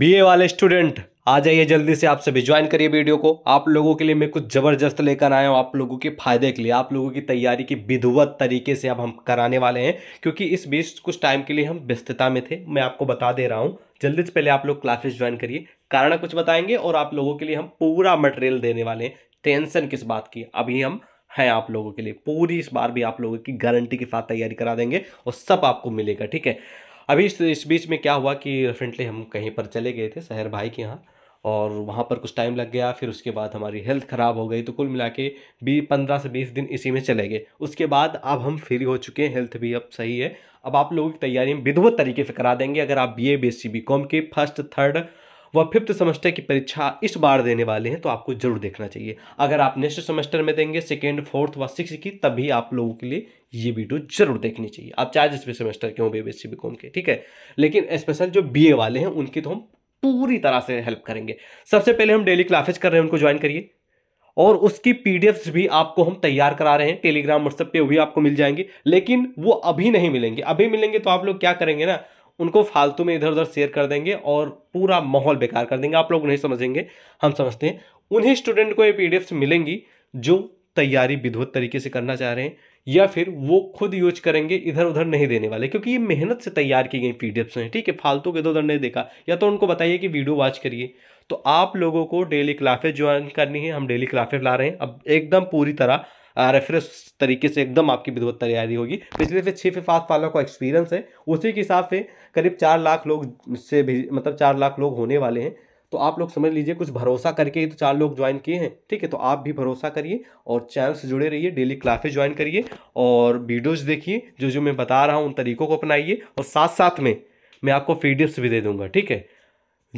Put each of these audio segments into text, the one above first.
BA वाले student आ जाइए जल्दी से आप सभी ज्वाइन करिए वीडियो को आप लोगों के लिए मैं कुछ ज़बरदस्त लेकर आया हूँ आप लोगों के फायदे के लिए आप लोगों की तैयारी की विधिवत तरीके से अब हम कराने वाले हैं क्योंकि इस बीच कुछ टाइम के लिए हम व्यस्तता में थे मैं आपको बता दे रहा हूँ जल्दी से पहले आप लोग क्लासेस ज्वाइन करिए कारण कुछ बताएंगे और आप लोगों के लिए हम पूरा मटेरियल देने वाले हैं टेंशन किस बात की अभी हम हैं आप लोगों के लिए पूरी इस बार भी आप लोगों की गारंटी के साथ तैयारी करा देंगे और सब आपको मिलेगा ठीक है अभी इस इस बीच में क्या हुआ कि रिसेंटली हम कहीं पर चले गए थे शहर भाई के यहाँ और वहाँ पर कुछ टाइम लग गया फिर उसके बाद हमारी हेल्थ ख़राब हो गई तो कुल मिला के बी पंद्रह से बीस दिन इसी में चले गए उसके बाद अब हम फ्री हो चुके हैं हेल्थ भी अब सही है अब आप लोगों की तैयारी हम विधिवत तरीके से करा देंगे अगर आप B A B S C B com के फर्स्ट थर्ड व फिफ्थ सेमेस्टर की परीक्षा इस बार देने वाले हैं तो आपको जरूर देखना चाहिए अगर आप नेक्स्ट सेमेस्टर में देंगे सेकेंड फोर्थ व सिक्स की तभी आप लोगों के लिए ये वीडियो जरूर देखनी चाहिए आप चाहे जिस भी सेमेस्टर के हों बी बी के ठीक है लेकिन स्पेशल जो बी वाले हैं उनकी तो हम पूरी तरह से हेल्प करेंगे सबसे पहले हम डेली क्लासेज कर रहे हैं उनको ज्वाइन करिए और उसकी पीडीएफ्स भी आपको हम तैयार करा रहे हैं टेलीग्राम व्हाट्सएप पे वो भी आपको मिल जाएंगे लेकिन वो अभी नहीं मिलेंगे अभी मिलेंगे तो आप लोग क्या करेंगे ना उनको फालतू में इधर उधर शेयर कर देंगे और पूरा माहौल बेकार कर देंगे आप लोग नहीं समझेंगे हम समझते हैं उन्हीं स्टूडेंट को ये पी मिलेंगी जो तैयारी विधिवत तरीके से करना चाह रहे हैं या फिर वो खुद यूज करेंगे इधर उधर नहीं देने वाले क्योंकि ये मेहनत से तैयार की गई पीडीएफ्स हैं ठीक है फालतू के इधर उधर नहीं देखा या तो उनको बताइए कि वीडियो वॉच करिए तो आप लोगों को डेली क्लासेज ज्वाइन करनी है हम डेली क्लासेज ला रहे हैं अब एकदम पूरी तरह रेफरेंस तरीके से एकदम आपकी विधिवत तैयारी होगी पिछले तो से छः फिफात वालों का एक्सपीरियंस है उसी के हिसाब से करीब चार लाख लोग से भी मतलब चार लाख लोग होने वाले हैं तो आप लोग समझ लीजिए कुछ भरोसा करके ही तो चार लोग ज्वाइन किए हैं ठीक है तो आप भी भरोसा करिए और चैनल से जुड़े रहिए डेली क्लासेस ज्वाइन करिए और वीडियोस देखिए जो जो मैं बता रहा हूँ उन तरीकों को अपनाइए और साथ साथ में मैं आपको पी भी दे दूंगा ठीक है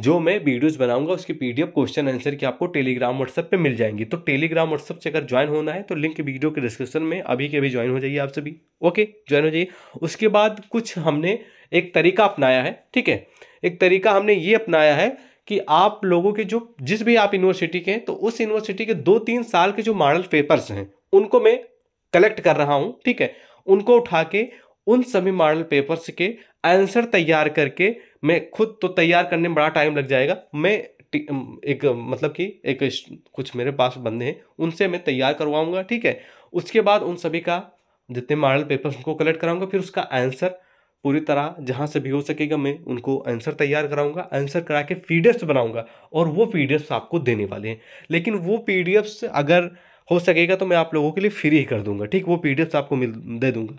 जो मैं वीडियोस बनाऊंगा उसकी पीडीएफ क्वेश्चन आंसर की आपको टेलीग्राम व्हाट्सएप पे मिल जाएंगी तो टेलीग्राम व्हाट्सएप से अगर ज्वाइन होना है तो लिंक वीडियो के डिस्क्रिप्शन में अभी के अभी ज्वाइन हो जाइए आप सभी ओके ज्वाइन हो जाइए उसके बाद कुछ हमने एक तरीका अपनाया है ठीक है एक तरीका हमने ये अपनाया है कि आप लोगों के जो जिस भी आप यूनिवर्सिटी के हैं तो उस यूनिवर्सिटी के दो तीन साल के जो मॉडल पेपर्स हैं उनको मैं कलेक्ट कर रहा हूँ ठीक है उनको उठा के उन सभी मॉडल पेपर्स के आंसर तैयार करके मैं खुद तो तैयार करने में बड़ा टाइम लग जाएगा मैं एक मतलब कि एक कुछ मेरे पास बंदे हैं उनसे मैं तैयार करवाऊंगा ठीक है उसके बाद उन सभी का जितने मॉडल पेपर्स उनको कलेक्ट कराऊंगा फिर उसका आंसर पूरी तरह जहाँ से भी हो सकेगा मैं उनको आंसर तैयार कराऊंगा आंसर करा के पी बनाऊंगा और वो पी आपको देने वाले हैं लेकिन वो पी अगर हो सकेगा तो मैं आप लोगों के लिए फ्री ही कर दूंगा ठीक वो पी आपको मिल दे दूंगा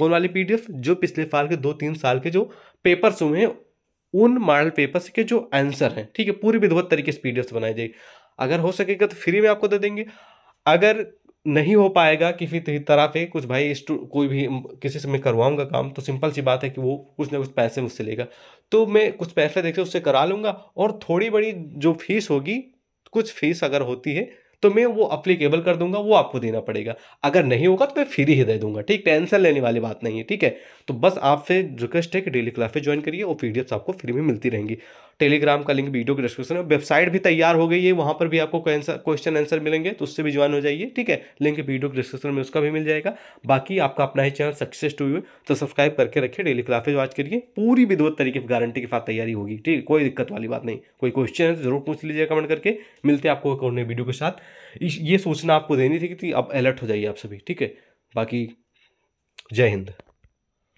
कौन वाली पीडीएफ जो पिछले साल के दो तीन साल के जो पेपर्स हुए हैं उन मॉडल पेपर्स के जो आंसर हैं ठीक है पूरी विधिवत तरीके से पीडीएफ बनाई जाएगी अगर हो सकेगा तो फ्री में आपको दे देंगे अगर नहीं हो पाएगा किसी तरह पे कुछ भाई कोई भी किसी से मैं करवाऊंगा काम तो सिंपल सी बात है कि वो कुछ ना कुछ पैसे मुझसे लेगा तो मैं कुछ पैसे देख उससे करा लूँगा और थोड़ी बड़ी जो फीस होगी कुछ फीस अगर होती है तो मैं वो अप्लीकेबल कर दूंगा वो आपको देना पड़ेगा अगर नहीं होगा तो मैं फ्री ही दे दूंगा ठीक टेंशन लेने वाली बात नहीं है ठीक है तो बस आपसे रिक्वेस्ट है कि डेली क्लासेज ज्वाइन करिए और पी आपको फ्री में मिलती रहेंगी टेलीग्राम का लिंक वीडियो के डिस्क्रिप्शन में वेबसाइट भी तैयार हो गई है वहाँ पर भी आपको क्वेश्चन आंसर मिलेंगे तो उससे भी ज्वाइन हो जाइए ठीक है लिंक वीडियो के डिस्क्रिप्शन में उसका भी मिल जाएगा बाकी आपका अपना ही चैनल सक्सेस टू यू तो सब्सक्राइब करके रखिए डेली क्लासेज वॉच करिए पूरी विधिवत तरीके की गारंटी के साथ तैयारी होगी ठीक है कोई दिक्कत वाली बात नहीं कोई क्वेश्चन है तो जरूर पूछ लीजिए कमेंट करके मिलते आपको नए वीडियो के साथ ये सूचना आपको देनी थी कि आप अलर्ट हो जाइए आप सभी ठीक है बाकी जय हिंद